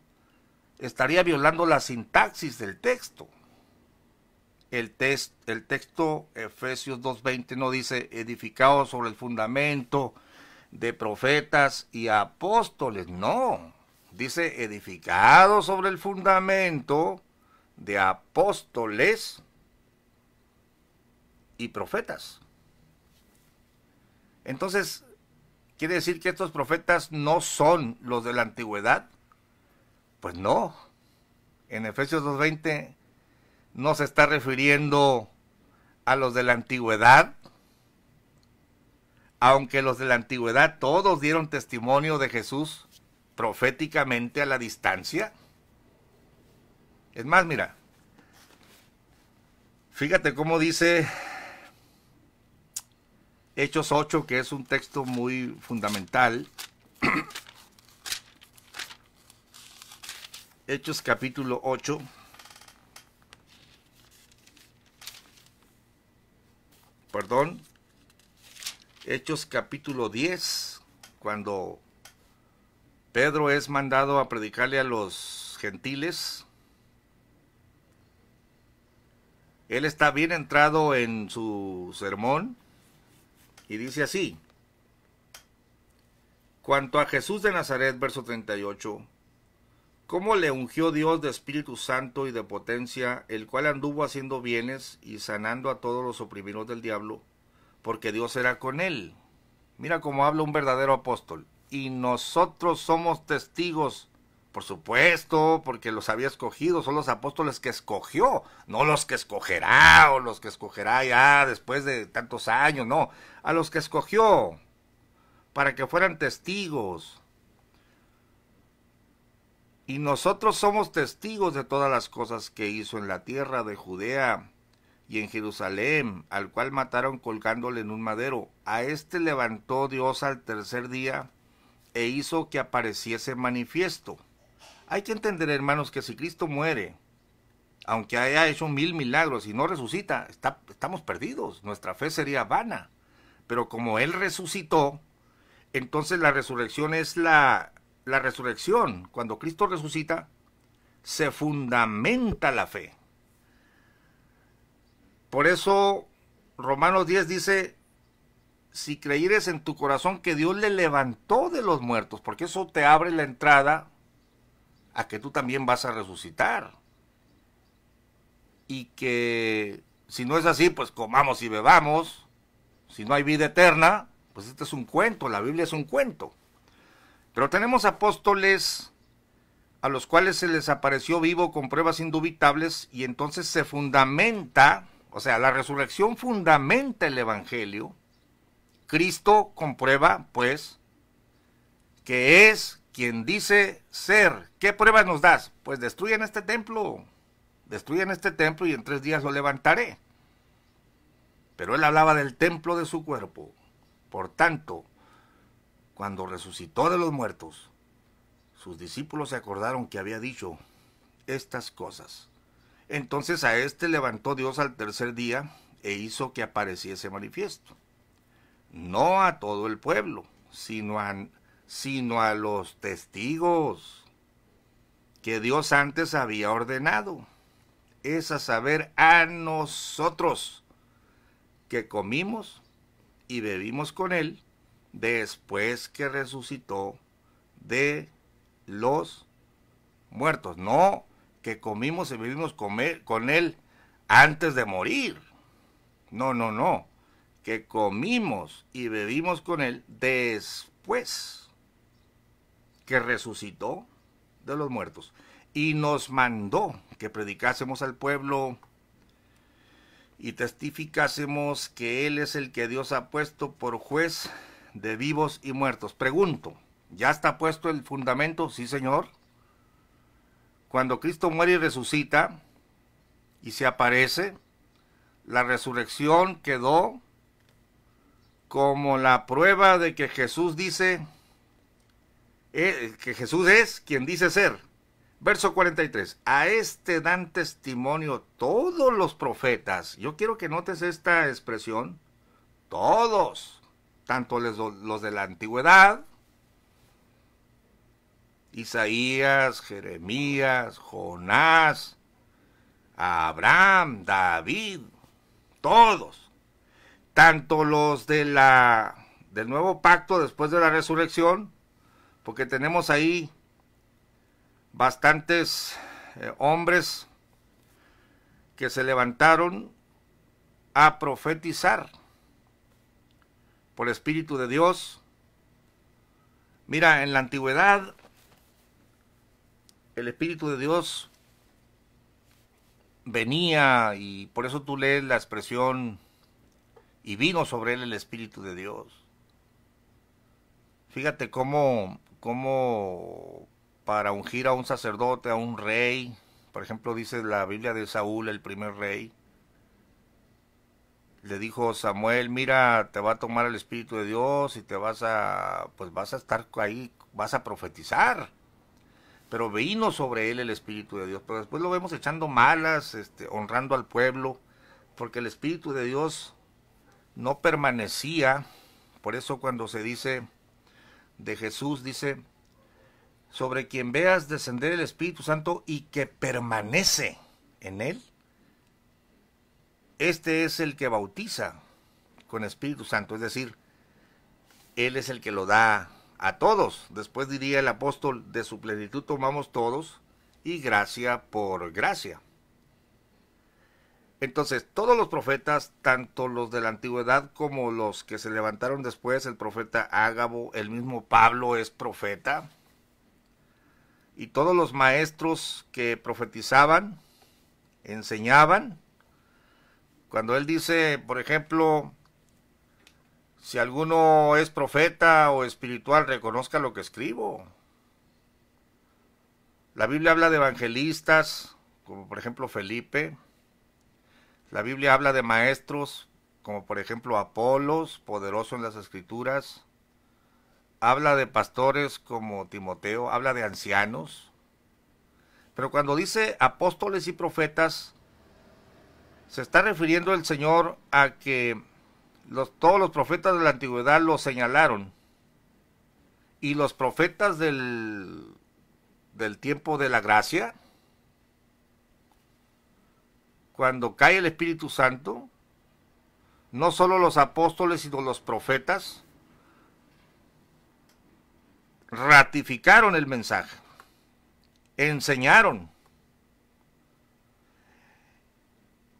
[SPEAKER 1] estaría violando la sintaxis del texto. El, el texto Efesios 2.20 no dice edificado sobre el fundamento de profetas y apóstoles, no. Dice edificado sobre el fundamento de apóstoles y profetas. Entonces, ¿Quiere decir que estos profetas no son los de la antigüedad? Pues no. En Efesios 2.20 no se está refiriendo a los de la antigüedad, aunque los de la antigüedad todos dieron testimonio de Jesús proféticamente a la distancia. Es más, mira, fíjate cómo dice Hechos 8, que es un texto muy fundamental. Hechos capítulo 8. Perdón. Hechos capítulo 10, cuando Pedro es mandado a predicarle a los gentiles. Él está bien entrado en su sermón y dice así, cuanto a Jesús de Nazaret, verso 38, cómo le ungió Dios de Espíritu Santo y de potencia, el cual anduvo haciendo bienes y sanando a todos los oprimidos del diablo, porque Dios era con él. Mira cómo habla un verdadero apóstol. Y nosotros somos testigos por supuesto, porque los había escogido, son los apóstoles que escogió, no los que escogerá o los que escogerá ya después de tantos años, no, a los que escogió para que fueran testigos. Y nosotros somos testigos de todas las cosas que hizo en la tierra de Judea y en Jerusalén, al cual mataron colgándole en un madero. A este levantó Dios al tercer día e hizo que apareciese manifiesto hay que entender, hermanos, que si Cristo muere, aunque haya hecho mil milagros y no resucita, estamos perdidos, nuestra fe sería vana. Pero como Él resucitó, entonces la resurrección es la, resurrección. Cuando Cristo resucita, se fundamenta la fe. Por eso Romanos 10 dice, si creyeres en tu corazón que Dios le levantó de los muertos, porque eso te abre la entrada a que tú también vas a resucitar. Y que si no es así, pues comamos y bebamos. Si no hay vida eterna, pues este es un cuento, la Biblia es un cuento. Pero tenemos apóstoles a los cuales se les apareció vivo con pruebas indubitables y entonces se fundamenta, o sea, la resurrección fundamenta el Evangelio. Cristo comprueba, pues, que es quien dice ser. ¿Qué pruebas nos das? Pues destruyen este templo, destruyen este templo y en tres días lo levantaré. Pero él hablaba del templo de su cuerpo. Por tanto, cuando resucitó de los muertos, sus discípulos se acordaron que había dicho estas cosas. Entonces a este levantó Dios al tercer día e hizo que apareciese manifiesto. No a todo el pueblo, sino a sino a los testigos que Dios antes había ordenado. Es a saber a nosotros que comimos y bebimos con Él después que resucitó de los muertos. No, que comimos y bebimos con Él antes de morir. No, no, no. Que comimos y bebimos con Él después que resucitó de los muertos y nos mandó que predicásemos al pueblo y testificásemos que Él es el que Dios ha puesto por juez de vivos y muertos. Pregunto, ¿ya está puesto el fundamento? Sí, Señor. Cuando Cristo muere y resucita y se aparece, la resurrección quedó como la prueba de que Jesús dice, eh, que Jesús es quien dice ser. Verso 43. A este dan testimonio todos los profetas. Yo quiero que notes esta expresión. Todos. Tanto los de la antigüedad. Isaías, Jeremías, Jonás, Abraham, David. Todos. Tanto los de la, del nuevo pacto después de la resurrección porque tenemos ahí bastantes eh, hombres que se levantaron a profetizar por el Espíritu de Dios. Mira, en la antigüedad el Espíritu de Dios venía y por eso tú lees la expresión y vino sobre él el Espíritu de Dios. Fíjate cómo como para ungir a un sacerdote, a un rey, por ejemplo dice la Biblia de Saúl, el primer rey, le dijo Samuel, mira, te va a tomar el Espíritu de Dios y te vas a, pues vas a estar ahí, vas a profetizar. Pero vino sobre él el Espíritu de Dios. Pero después lo vemos echando malas, este, honrando al pueblo, porque el Espíritu de Dios no permanecía. Por eso cuando se dice de Jesús dice, sobre quien veas descender el Espíritu Santo y que permanece en él, este es el que bautiza con Espíritu Santo, es decir, él es el que lo da a todos. Después diría el apóstol, de su plenitud tomamos todos y gracia por gracia. Entonces, todos los profetas, tanto los de la antigüedad como los que se levantaron después, el profeta Ágabo, el mismo Pablo es profeta, y todos los maestros que profetizaban, enseñaban, cuando él dice, por ejemplo, si alguno es profeta o espiritual, reconozca lo que escribo. La Biblia habla de evangelistas, como por ejemplo Felipe, la Biblia habla de maestros como por ejemplo Apolos, poderoso en las escrituras. Habla de pastores como Timoteo, habla de ancianos. Pero cuando dice apóstoles y profetas, se está refiriendo el Señor a que todos los profetas de la antigüedad lo señalaron. Y los profetas del, del tiempo de la gracia cuando cae el Espíritu Santo, no solo los apóstoles, sino los profetas ratificaron el mensaje, enseñaron.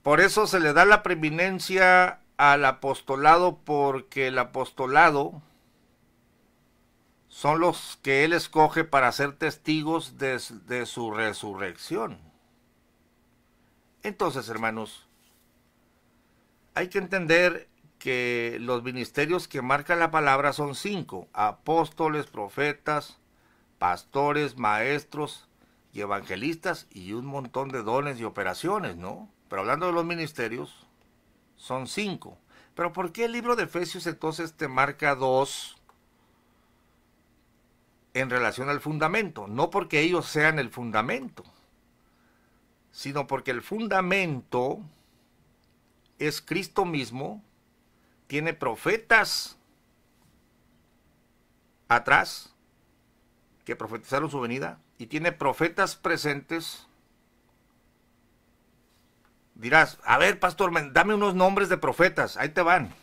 [SPEAKER 1] Por eso se le da la preeminencia al apostolado, porque el apostolado son los que él escoge para ser testigos de, de su resurrección. Entonces, hermanos, hay que entender que los ministerios que marca la palabra son cinco, apóstoles, profetas, pastores, maestros y evangelistas y un montón de dones y operaciones, ¿no? Pero hablando de los ministerios, son cinco. Pero ¿por qué el libro de Efesios entonces te marca dos en relación al fundamento? No porque ellos sean el fundamento sino porque el fundamento es Cristo mismo, tiene profetas atrás que profetizaron su venida y tiene profetas presentes. Dirás, a ver, pastor, dame unos nombres de profetas, ahí te van.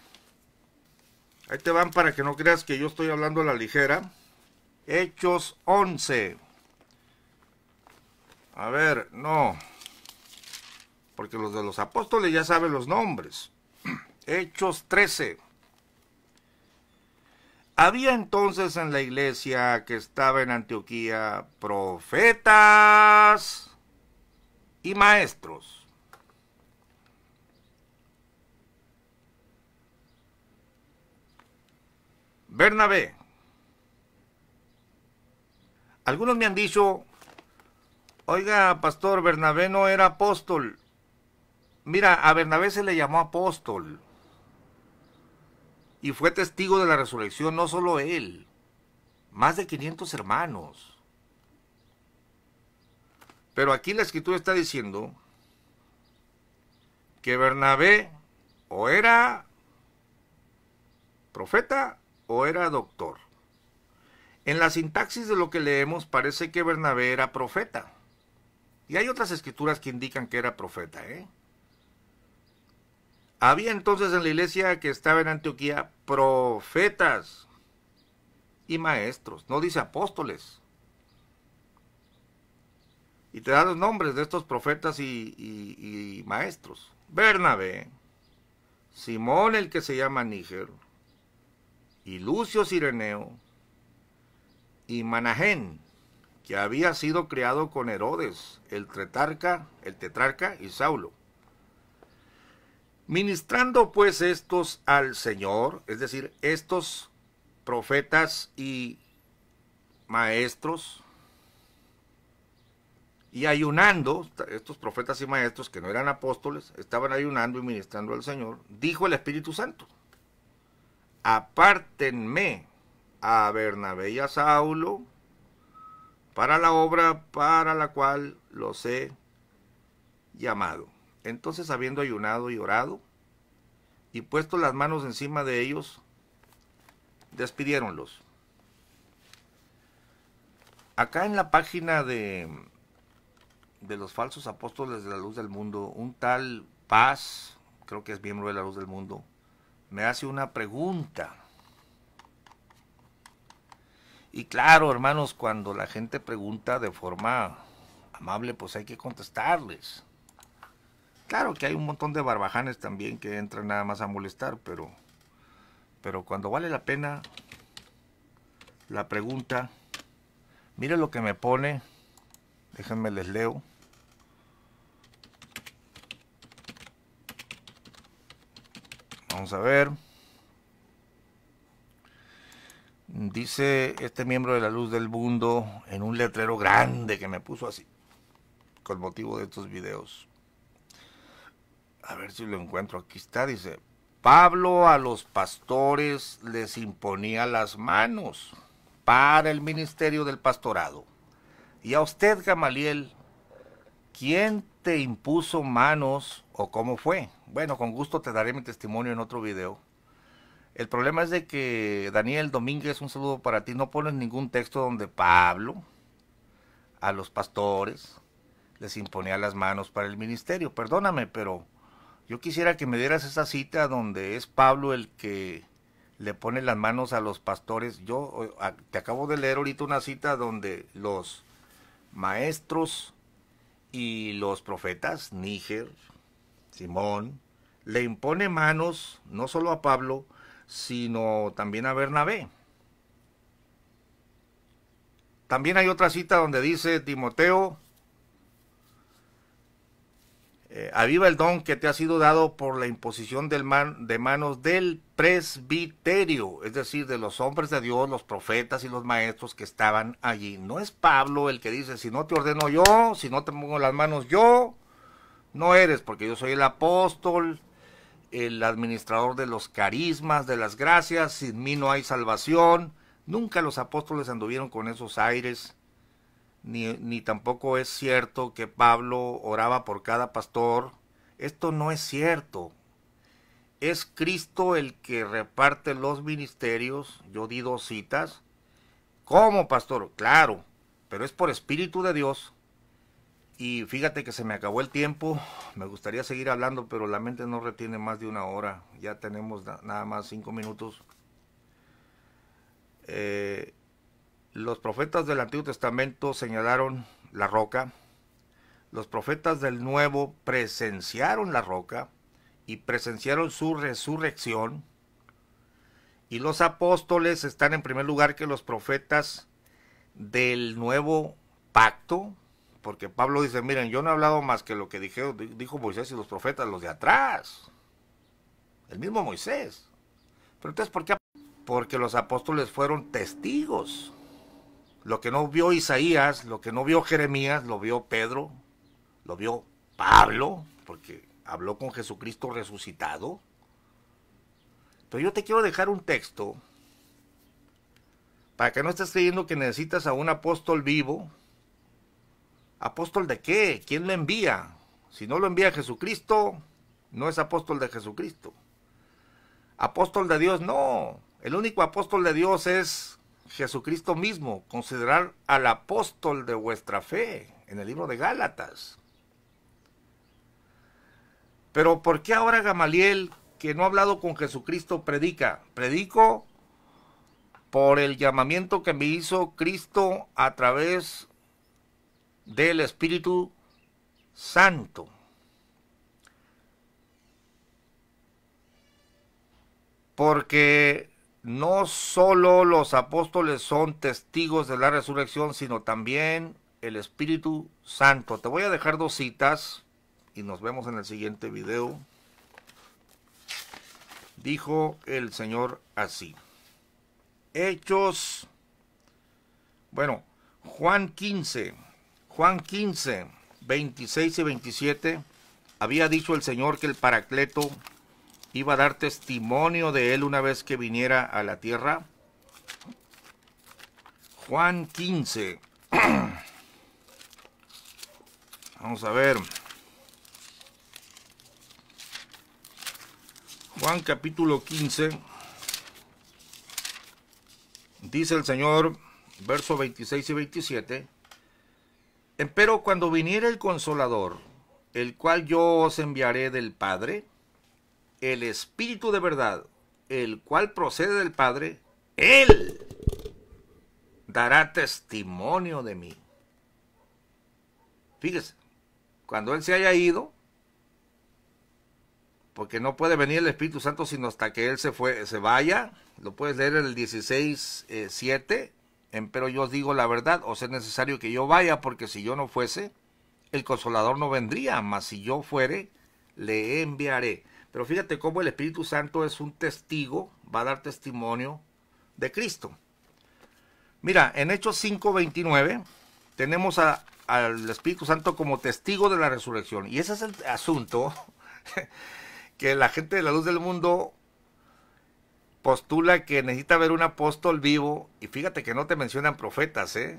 [SPEAKER 1] Ahí te van para que no creas que yo estoy hablando a la ligera. Hechos 11. A ver, no porque los de los apóstoles ya saben los nombres. (clears throat) Hechos 13. Había entonces en la iglesia que estaba en Antioquía profetas y maestros. Bernabé. Algunos me han dicho, oiga, pastor, Bernabé no era apóstol. Mira, a Bernabé se le llamó apóstol y fue testigo de la resurrección no solo él, más de 500 hermanos. Pero aquí la escritura está diciendo que Bernabé o era profeta o era doctor. En la sintaxis de lo que leemos parece que Bernabé era profeta. Y hay otras escrituras que indican que era profeta, ¿eh? Había entonces en la iglesia que estaba en Antioquía profetas y maestros, no dice apóstoles. Y te da los nombres de estos profetas y, maestros. Bernabé, Simón el que se llama Níger, y Lucio Sireneo, y Manahén, que había sido criado con Herodes, el tetrarca, el tetrarca y Saulo. Ministrando pues estos al Señor, es decir, estos profetas y maestros, y ayunando, estos profetas y maestros que no eran apóstoles, estaban ayunando y ministrando al Señor, dijo el Espíritu Santo, apártenme a Bernabé y a Saulo para la obra para la cual los he llamado. Entonces, habiendo ayunado y orado, y puesto las manos encima de ellos, despidiéronlos. Acá en la página de, de los falsos apóstoles de la luz del mundo, un tal Paz, creo que es miembro de la luz del mundo, me hace una pregunta. Y claro, hermanos, cuando la gente pregunta de forma amable, pues hay que contestarles. Claro que hay un montón de barbajanes también que entran nada más a molestar, pero, pero cuando vale la pena la pregunta, mire lo que me pone, déjenme les leo. Vamos a ver. Dice este miembro de la luz del mundo en un letrero grande que me puso así, con motivo de estos videos a ver si lo encuentro, aquí está, dice, Pablo a los pastores les imponía las manos para el ministerio del pastorado. Y a usted, Gamaliel, ¿quién te impuso manos o cómo fue? Bueno, con gusto te daré mi testimonio en otro video. El problema es de que Daniel Domínguez, un saludo para ti, no pones ningún texto donde Pablo a los pastores les imponía las manos para el ministerio. Perdóname, pero yo quisiera que me dieras esa cita donde es Pablo el que le pone las manos a los pastores. Yo te acabo de leer ahorita una cita donde los maestros y los profetas, Níger, Simón, le impone manos no solo a Pablo, sino también a Bernabé. También hay otra cita donde dice Timoteo, eh, aviva el don que te ha sido dado por la imposición de manos del presbiterio, es decir, de los hombres de Dios, los profetas y los maestros que estaban allí. No es Pablo el que dice, si no te ordeno yo, si no te pongo las manos yo, no eres, porque yo soy el apóstol, el administrador de los carismas, de las gracias, sin mí no hay salvación. Nunca los apóstoles anduvieron con esos aires ni, tampoco es cierto que Pablo oraba por cada pastor. Esto no es cierto. Es Cristo el que reparte los ministerios. Yo di dos citas. ¿Cómo, pastor? Claro, pero es por Espíritu de Dios. Y fíjate que se me acabó el tiempo. Me gustaría seguir hablando, pero la mente no retiene más de una hora. Ya tenemos nada más cinco minutos. Eh, los profetas del Antiguo Testamento señalaron la roca, los profetas del Nuevo presenciaron la roca y presenciaron su resurrección, y los apóstoles están en primer lugar que los profetas del Nuevo Pacto, porque Pablo dice, miren, yo no he hablado más que lo que dijo Moisés y los profetas, los de atrás, el mismo Moisés. Pero entonces, ¿por qué? Porque los apóstoles fueron testigos lo que no vio Isaías, lo que no vio Jeremías, lo vio Pedro, lo vio Pablo, porque habló con Jesucristo resucitado. Pero yo te quiero dejar un texto para que no estés creyendo que necesitas a un apóstol vivo. ¿Apóstol de qué? ¿Quién lo envía? Si no lo envía Jesucristo, no es apóstol de Jesucristo. Apóstol de Dios, no. El único apóstol de Dios es Jesucristo mismo, considerar al apóstol de vuestra fe en el libro de Gálatas. Pero ¿por qué ahora Gamaliel, que no ha hablado con Jesucristo, predica? Predico por el llamamiento que me hizo Cristo a través del Espíritu Santo. Porque no solo los apóstoles son testigos de la resurrección, sino también el Espíritu Santo. Te voy a dejar dos citas y nos vemos en el siguiente video. Dijo el Señor así. Hechos. Bueno, Juan 15. Juan 15, 26 y 27. Había dicho el Señor que el Paracleto iba a dar testimonio de él una vez que viniera a la tierra? Juan 15. (clears throat) Vamos a ver. Juan capítulo 15. Dice el Señor, verso 26 y 27. Pero cuando viniera el consolador, el cual yo os enviaré del Padre, el Espíritu de verdad, el cual procede del Padre, Él dará testimonio de mí. Fíjese, cuando Él se haya ido, porque no puede venir el Espíritu Santo sino hasta que Él se, fue, se vaya, lo puedes leer en el 16, 7, eh, pero yo os digo la verdad, os es necesario que yo vaya, porque si yo no fuese, el consolador no vendría, mas si yo fuere, le enviaré. Pero fíjate cómo el Espíritu Santo es un testigo, va a dar testimonio de Cristo. Mira, en Hechos 5:29 tenemos al Espíritu Santo como testigo de la resurrección. Y ese es el asunto (laughs) que la gente de la luz del mundo postula que necesita ver un apóstol vivo. Y fíjate que no te mencionan profetas, ¿eh?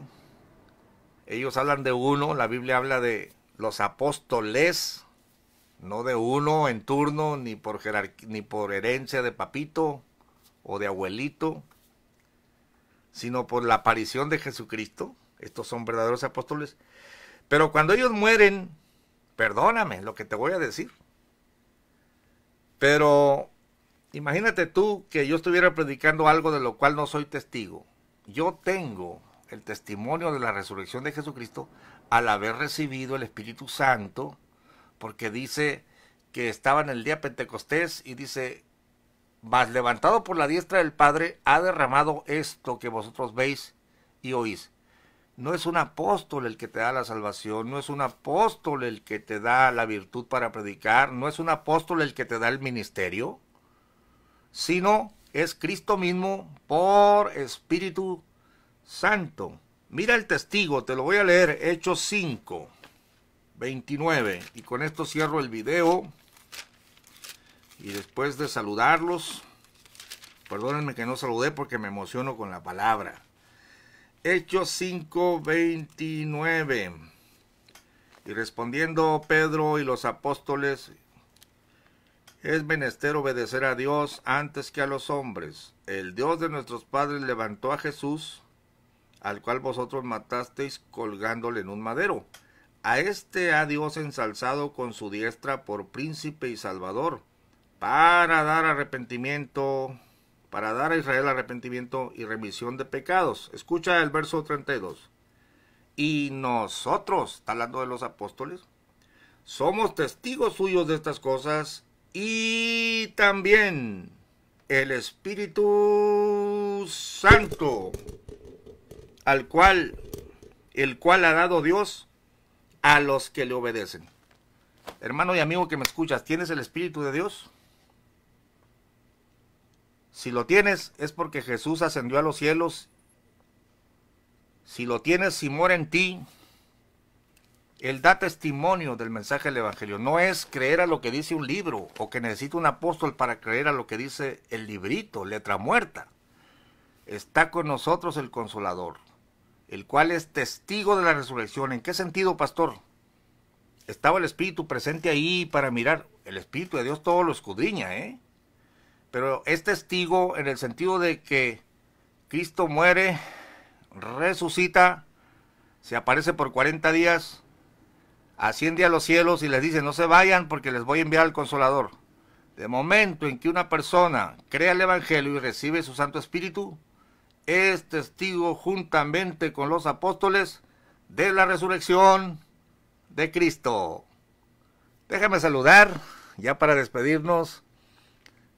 [SPEAKER 1] Ellos hablan de uno, la Biblia habla de los apóstoles, no de uno en turno, ni por, ni por herencia de papito o de abuelito, sino por la aparición de Jesucristo. Estos son verdaderos apóstoles. Pero cuando ellos mueren, perdóname lo que te voy a decir, pero imagínate tú que yo estuviera predicando algo de lo cual no soy testigo. Yo tengo el testimonio de la resurrección de Jesucristo al haber recibido el Espíritu Santo porque dice que estaba en el día Pentecostés y dice, vas levantado por la diestra del Padre, ha derramado esto que vosotros veis y oís. No es un apóstol el que te da la salvación, no es un apóstol el que te da la virtud para predicar, no es un apóstol el que te da el ministerio, sino es Cristo mismo por Espíritu Santo. Mira el testigo, te lo voy a leer, Hechos 5. 29. Y con esto cierro el video. Y después de saludarlos, perdónenme que no saludé porque me emociono con la palabra. Hechos 29 Y respondiendo Pedro y los apóstoles, es menester obedecer a Dios antes que a los hombres. El Dios de nuestros padres levantó a Jesús, al cual vosotros matasteis colgándole en un madero. A este ha Dios ensalzado con su diestra por príncipe y salvador, para dar arrepentimiento, para dar a Israel arrepentimiento y remisión de pecados. Escucha el verso 32. Y nosotros, está hablando de los apóstoles, somos testigos suyos de estas cosas y también el Espíritu Santo, al cual, el cual ha dado Dios a los que le obedecen. Hermano y amigo que me escuchas, ¿tienes el Espíritu de Dios? Si lo tienes, es porque Jesús ascendió a los cielos. Si lo tienes, si mora en ti, Él da testimonio del mensaje del Evangelio. No es creer a lo que dice un libro o que necesita un apóstol para creer a lo que dice el librito, letra muerta. Está con nosotros el consolador el cual es testigo de la resurrección. ¿En qué sentido, pastor? Estaba el Espíritu presente ahí para mirar. El Espíritu de Dios todo lo escudriña, ¿eh? Pero es testigo en el sentido de que Cristo muere, resucita, se aparece por 40 días, asciende a los cielos y les dice, no se vayan porque les voy a enviar al consolador. De momento en que una persona crea el Evangelio y recibe su Santo Espíritu, es testigo juntamente con los apóstoles de la resurrección de Cristo. Déjame saludar, ya para despedirnos,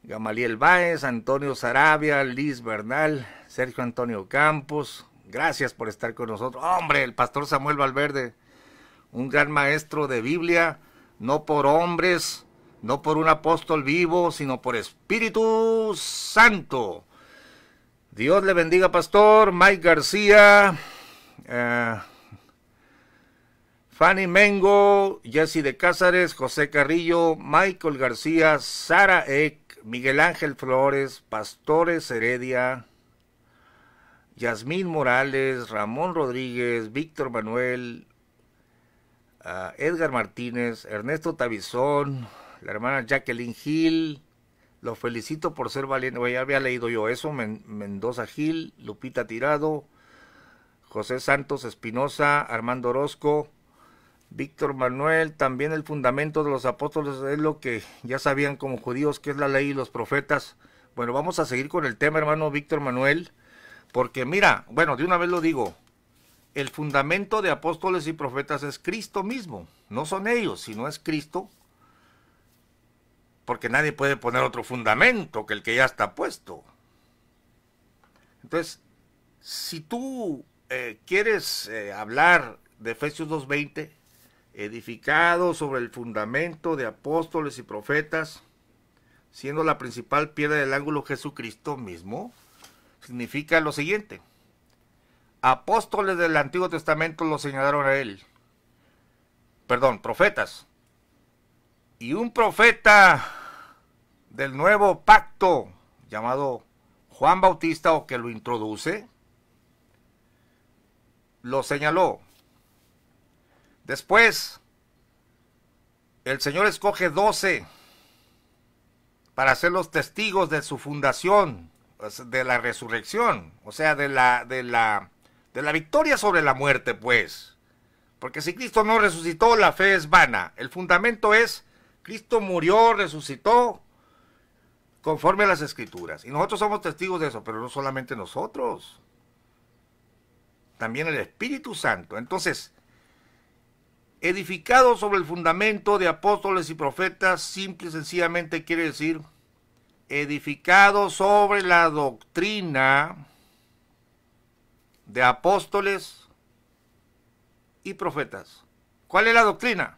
[SPEAKER 1] Gamaliel Báez, Antonio Sarabia, Liz Bernal, Sergio Antonio Campos, gracias por estar con nosotros. Hombre, el pastor Samuel Valverde, un gran maestro de Biblia, no por hombres, no por un apóstol vivo, sino por Espíritu Santo. Dios le bendiga, pastor. Mike García. Eh, Fanny Mengo, Jesse de Cázares, José Carrillo, Michael García, Sara Eck, Miguel Ángel Flores, Pastores Heredia, Yasmín Morales, Ramón Rodríguez, Víctor Manuel, eh, Edgar Martínez, Ernesto Tabizón, la hermana Jacqueline Gil, lo felicito por ser valiente. ya había leído yo eso. Mendoza Gil, Lupita Tirado, José Santos Espinosa, Armando Orozco, Víctor Manuel. También el fundamento de los apóstoles es lo que ya sabían como judíos, que es la ley y los profetas. Bueno, vamos a seguir con el tema, hermano Víctor Manuel. Porque mira, bueno, de una vez lo digo, el fundamento de apóstoles y profetas es Cristo mismo. No son ellos, sino es Cristo porque nadie puede poner otro fundamento que el que ya está puesto. Entonces, si tú eh, quieres eh, hablar de Efesios 2.20, edificado sobre el fundamento de apóstoles y profetas, siendo la principal piedra del ángulo Jesucristo mismo, significa lo siguiente. Apóstoles del Antiguo Testamento lo señalaron a él. Perdón, profetas. Y un profeta del nuevo pacto llamado Juan Bautista o que lo introduce, lo señaló. Después, el Señor escoge doce para ser los testigos de su fundación, pues, de la resurrección, o sea, de la, de la, de la victoria sobre la muerte, pues. Porque si Cristo no resucitó, la fe es vana. El fundamento es, Cristo murió, resucitó, conforme a las escrituras. Y nosotros somos testigos de eso, pero no solamente nosotros, también el Espíritu Santo. Entonces, edificado sobre el fundamento de apóstoles y profetas, simple y sencillamente quiere decir, edificado sobre la doctrina de apóstoles y profetas. ¿Cuál es la doctrina?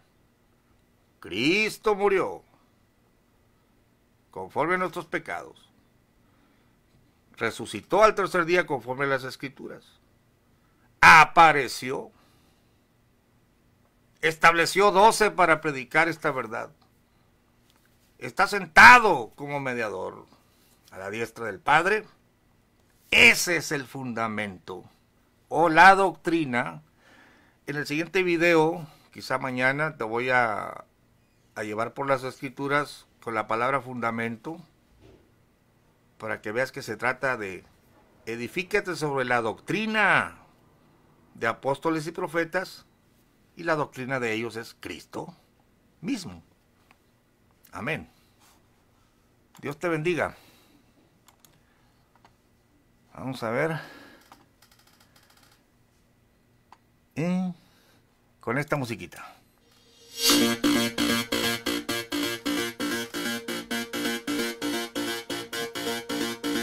[SPEAKER 1] Cristo murió conforme a nuestros pecados. Resucitó al tercer día conforme a las escrituras. Apareció. Estableció doce para predicar esta verdad. Está sentado como mediador a la diestra del Padre. Ese es el fundamento o la doctrina. En el siguiente video, quizá mañana, te voy a, a llevar por las escrituras con la palabra fundamento para que veas que se trata de edifícate sobre la doctrina de apóstoles y profetas y la doctrina de ellos es Cristo mismo. Amén. Dios te bendiga. Vamos a ver. con esta musiquita.